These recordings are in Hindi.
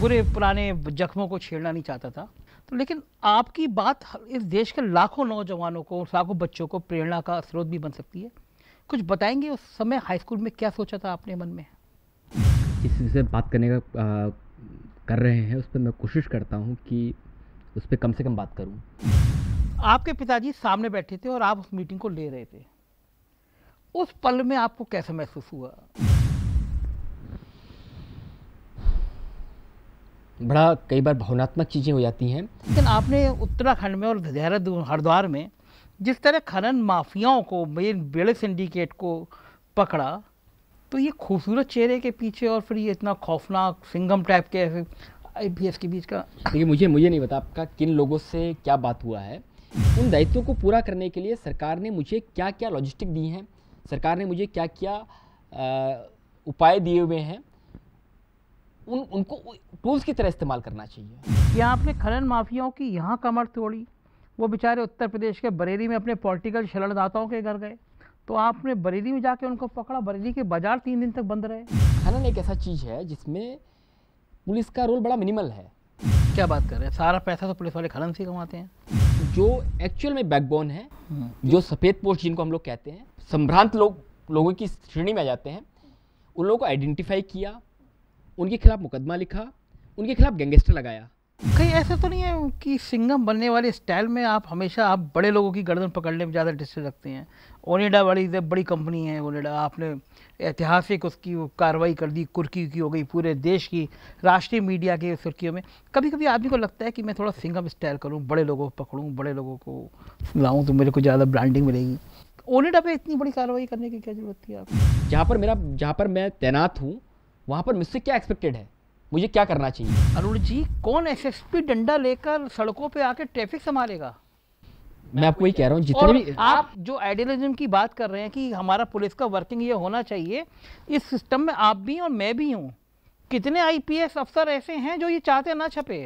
बुरे पुराने जख्मों को छेड़ना नहीं चाहता था तो लेकिन आपकी बात इस देश के लाखों नौजवानों को लाखों बच्चों को प्रेरणा का स्रोत भी बन सकती है कुछ बताएंगे उस समय हाई स्कूल में क्या सोचा था आपने मन में इस विषय बात करने का आ, कर रहे हैं उस पर मैं कोशिश करता हूँ कि उस पर कम से कम बात करूँ आपके पिताजी सामने बैठे थे और आप उस मीटिंग को ले रहे थे उस पल में आपको कैसा महसूस हुआ बड़ा कई बार भावनात्मक चीज़ें हो जाती हैं लेकिन आपने उत्तराखंड में और देहरादून हरिद्वार में जिस तरह खनन माफियाओं को मेन बेड़े सिंडिकेट को पकड़ा तो ये खूबसूरत चेहरे के पीछे और फिर ये इतना खौफनाक सिंगम टाइप के आई के बीच का देखिए मुझे मुझे नहीं पता आपका किन लोगों से क्या बात हुआ है उन दायित्वों को पूरा करने के लिए सरकार ने मुझे क्या क्या लॉजिस्टिक दी हैं सरकार ने मुझे क्या क्या उपाय दिए हुए हैं उन उनको टूल्स की तरह इस्तेमाल करना चाहिए कि आपने खनन माफियाओं की यहाँ कमर तोड़ी वो बेचारे उत्तर प्रदेश के बरेली में अपने पॉलिटिकल शरणदाताओं के घर गए तो आपने बरेली में जाके उनको पकड़ा बरेली के बाजार तीन दिन तक बंद रहे खनन एक ऐसा चीज़ है जिसमें पुलिस का रोल बड़ा मिनिमल है क्या बात कर रहे हैं सारा पैसा तो पुलिस वाले खनन से कमाते हैं जो एक्चुअल में बैकबोन है हम्म। जो सफ़ेद पोस्ट जिनको हम लोग कहते हैं संभ्रांत लोग लोगों की श्रेणी में आ जाते हैं उन लोगों को आइडेंटिफाई किया उनके खिलाफ मुकदमा लिखा उनके खिलाफ गैंगस्टर लगाया कहीं ऐसा तो नहीं है कि सिंगम बनने वाले स्टाइल में आप हमेशा आप बड़े लोगों की गर्दन पकड़ने में ज़्यादा डिस्ट्रेस रखते हैं ओनेडा वाली बड़ी कंपनी है ओनेडा आपने ऐतिहासिक उसकी कार्रवाई कर दी कुर्की की हो गई पूरे देश की राष्ट्रीय मीडिया के सुर्खियों में कभी कभी आदमी को लगता है कि मैं थोड़ा सिंगम स्टाइल करूँ बड़े लोगों को पकड़ूँ बड़े लोगों को लाऊँ तो मेरे को ज़्यादा ब्रांडिंग मिलेगी ओनेडा पर इतनी बड़ी कार्रवाई करने की क्या जरूरत थी आप जहाँ पर मेरा जहाँ पर मैं तैनात हूँ वहाँ पर मुझसे क्या एक्सपेक्टेड है मुझे क्या करना चाहिए अरुण जी कौन एसएसपी डंडा लेकर सड़कों पे आके ट्रैफिक संभालेगा मैं आपको ये कह रहा हूँ जितने भी आप जो आइडियलिज्म की बात कर रहे हैं कि हमारा पुलिस का वर्किंग ये होना चाहिए इस सिस्टम में आप भी और मैं भी हूँ कितने आईपीएस अफसर ऐसे हैं जो ये चाहते ना छपे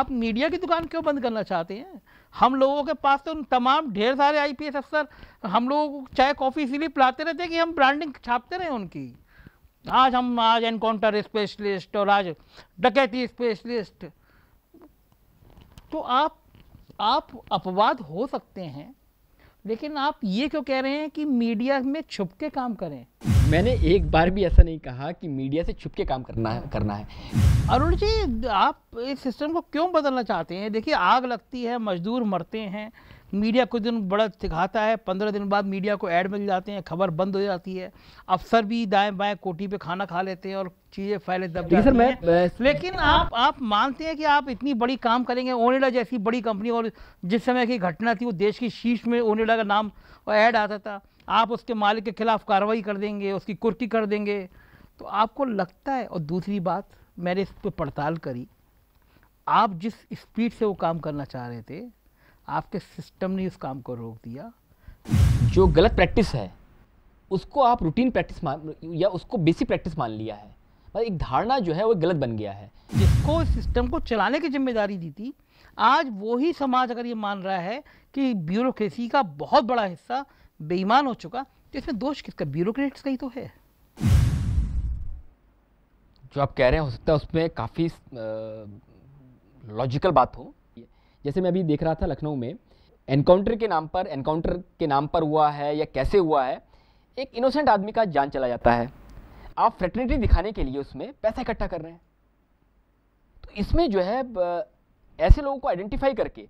आप मीडिया की दुकान क्यों बंद करना चाहते हैं हम लोगों के पास तो तमाम ढेर सारे आईपीएस अफसर हम लोगों को चाय कॉफ़ी इसीलिए पिलाते रहते हैं कि हम ब्रांडिंग छापते रहे उनकी आज हम आज एनकाउंटर स्पेशलिस्ट और आज डकैती स्पेशलिस्ट तो आप आप अपवाद हो सकते हैं लेकिन आप ये क्यों कह रहे हैं कि मीडिया में छुप के काम करें मैंने एक बार भी ऐसा नहीं कहा कि मीडिया से छुप के काम करना है करना है अरुण जी आप इस सिस्टम को क्यों बदलना चाहते हैं देखिए आग लगती है मजदूर मरते हैं मीडिया कुछ दिन बड़ा सिखाता है पंद्रह दिन बाद मीडिया को ऐड मिल जाते हैं खबर बंद हो जाती है अफसर भी दाएं बाएं कोटी पे खाना खा लेते हैं और चीज़ें फैले दब जाती सर, लेकिन आप आप मानते हैं कि आप इतनी बड़ी काम करेंगे ओनेडा जैसी बड़ी कंपनी और जिस समय की घटना थी वो देश की शीर्ष में ओनेडा का नाम ऐड आता था आप उसके मालिक के खिलाफ कार्रवाई कर देंगे उसकी कुर्की कर देंगे तो आपको लगता है और दूसरी बात मैंने इस पर पड़ताल करी आप जिस स्पीड से वो काम करना चाह रहे थे आपके सिस्टम ने इस काम को रोक दिया जो गलत प्रैक्टिस है उसको आप रूटीन प्रैक्टिस मान या उसको बेसिक प्रैक्टिस मान लिया है मतलब एक धारणा जो है वो गलत बन गया है जिसको सिस्टम को चलाने की जिम्मेदारी दी थी आज वही समाज अगर ये मान रहा है कि ब्यूरोक्रेसी का बहुत बड़ा हिस्सा बेईमान हो चुका तो इसमें दोष किसका ब्यूरोक्रेट्स का ही तो है जो आप कह रहे हैं हो सकता है उसमें काफ़ी लॉजिकल बात हो जैसे मैं अभी देख रहा था लखनऊ में एनकाउंटर के नाम पर एनकाउंटर के नाम पर हुआ है या कैसे हुआ है एक इनोसेंट आदमी का जान चला जाता है आप फ्रेटर्निटी दिखाने के लिए उसमें पैसा इकट्ठा कर रहे हैं तो इसमें जो है ऐसे लोगों को आइडेंटिफाई करके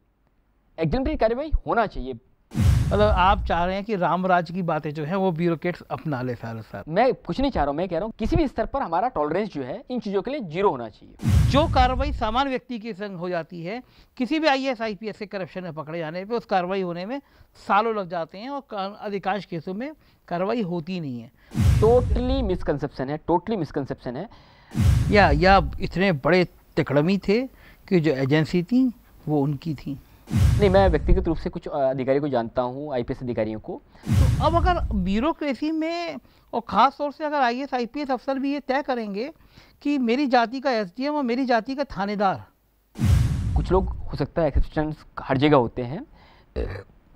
एग्जाम्पल कार्रवाई होना चाहिए मतलब आप चाह रहे हैं कि रामराज की बातें जो है वो ब्यूरोक्रेट्स अपना ले सारा सर मैं कुछ नहीं चाह रहा हूँ मैं कह रहा हूँ किसी भी स्तर पर हमारा टॉलरेंस जो है इन चीज़ों के लिए जीरो होना चाहिए जो कार्रवाई सामान्य व्यक्ति के संग हो जाती है किसी भी I S I P S के करप्शन में पकड़े जाने पर उस कार्रवाई होने में सालों लग जाते हैं और अधिकांश केसों में कार्रवाई होती नहीं है टोटली मिसकनसेप्शन है टोटली मिसकनसेप्शन है या या इतने बड़े तिकड़मी थे कि जो एजेंसी थी वो उनकी थी नहीं मैं व्यक्तिगत रूप से कुछ अधिकारी को जानता हूँ आई अधिकारियों को तो अब अगर ब्यूरोक्रेसी में और ख़ास तौर से अगर आई एस अफसर भी ये तय करेंगे कि मेरी जाति का एस और मेरी जाति का थानेदार कुछ लोग हो सकता है एक्सेप्शन हर जगह होते हैं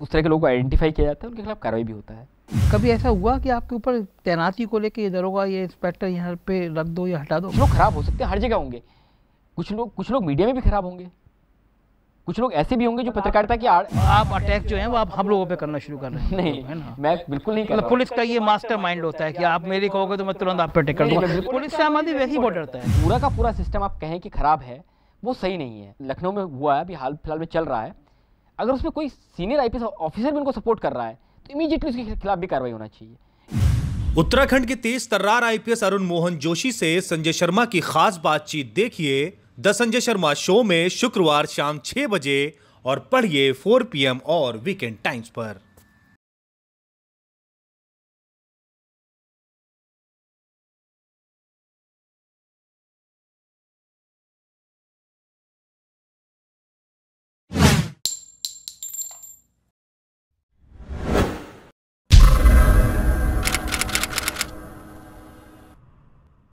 उस तरह के लोग को आइडेंटिफाई किया जाता है उनके खिलाफ कार्रवाई भी होता है कभी ऐसा हुआ कि आपके ऊपर तैनाती को लेकर ये दरोगा ये इंस्पेक्टर यहाँ पे रख दो या हटा दो लोग खराब हो सकते हैं हर जगह होंगे कुछ लोग कुछ लोग मीडिया में भी खराब होंगे कुछ लोग ऐसे भी होंगे जो पत्रकारिता की आड़ आप अटैक जो है वो आप हम लोगों पे करना शुरू कर रहे हैं नहीं है ना मैं बिल्कुल नहीं मतलब पुलिस का ये मास्टर माइंड होता है कि आप मेरे कहोगे तो मैं तुरंत आप पे अटैक कर दूंगा पुलिस से आम आदमी वैसे बहुत डरता है पूरा का पूरा सिस्टम आप कहें कि खराब है वो सही नहीं है लखनऊ में हुआ है अभी हाल फिलहाल में चल रहा है अगर उसमें कोई सीनियर आई ऑफिसर भी उनको सपोर्ट कर रहा है तो इमीजिएटली उसके खिलाफ भी कार्रवाई होना चाहिए उत्तराखंड के तेज तर्रार आईपीएस अरुण मोहन जोशी से संजय शर्मा की खास बातचीत देखिए द संजय शर्मा शो में शुक्रवार शाम छः बजे और पढ़िए 4 पीएम और वीकेंड टाइम्स पर